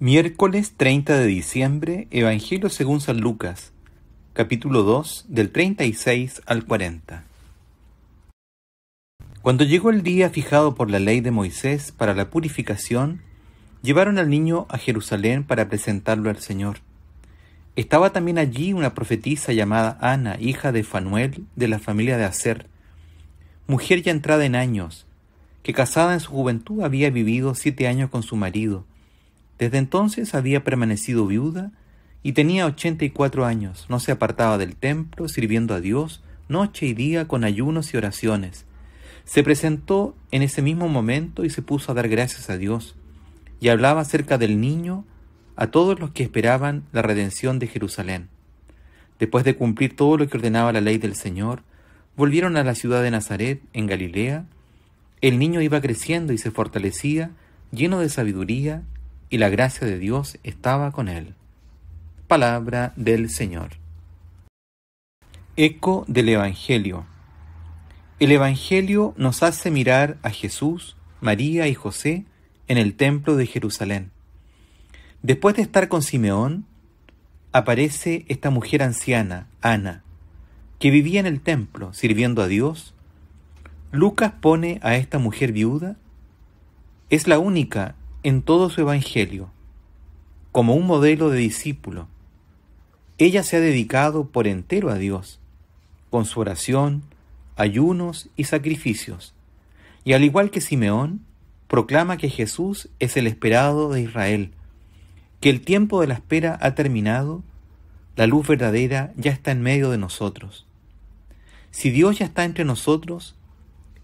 Miércoles 30 de diciembre, Evangelio según San Lucas, capítulo 2, del 36 al 40. Cuando llegó el día fijado por la ley de Moisés para la purificación, llevaron al niño a Jerusalén para presentarlo al Señor. Estaba también allí una profetisa llamada Ana, hija de Fanuel, de la familia de Aser, mujer ya entrada en años, que casada en su juventud había vivido siete años con su marido, desde entonces había permanecido viuda y tenía 84 años. No se apartaba del templo, sirviendo a Dios noche y día con ayunos y oraciones. Se presentó en ese mismo momento y se puso a dar gracias a Dios, y hablaba acerca del niño a todos los que esperaban la redención de Jerusalén. Después de cumplir todo lo que ordenaba la ley del Señor, volvieron a la ciudad de Nazaret, en Galilea. El niño iba creciendo y se fortalecía, lleno de sabiduría, y la gracia de Dios estaba con él. Palabra del Señor. Eco del Evangelio. El Evangelio nos hace mirar a Jesús, María y José en el templo de Jerusalén. Después de estar con Simeón, aparece esta mujer anciana, Ana, que vivía en el templo sirviendo a Dios. Lucas pone a esta mujer viuda. Es la única en todo su Evangelio. Como un modelo de discípulo, ella se ha dedicado por entero a Dios, con su oración, ayunos y sacrificios, y al igual que Simeón, proclama que Jesús es el esperado de Israel, que el tiempo de la espera ha terminado, la luz verdadera ya está en medio de nosotros. Si Dios ya está entre nosotros,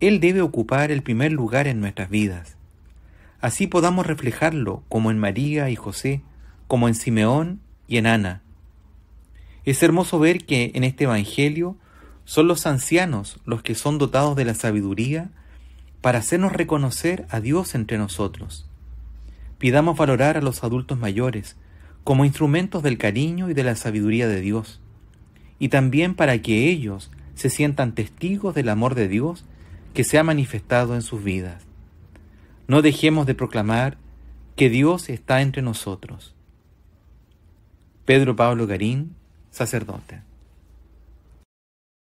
Él debe ocupar el primer lugar en nuestras vidas así podamos reflejarlo como en María y José, como en Simeón y en Ana. Es hermoso ver que en este Evangelio son los ancianos los que son dotados de la sabiduría para hacernos reconocer a Dios entre nosotros. Pidamos valorar a los adultos mayores como instrumentos del cariño y de la sabiduría de Dios, y también para que ellos se sientan testigos del amor de Dios que se ha manifestado en sus vidas. No dejemos de proclamar que Dios está entre nosotros. Pedro Pablo Garín, sacerdote.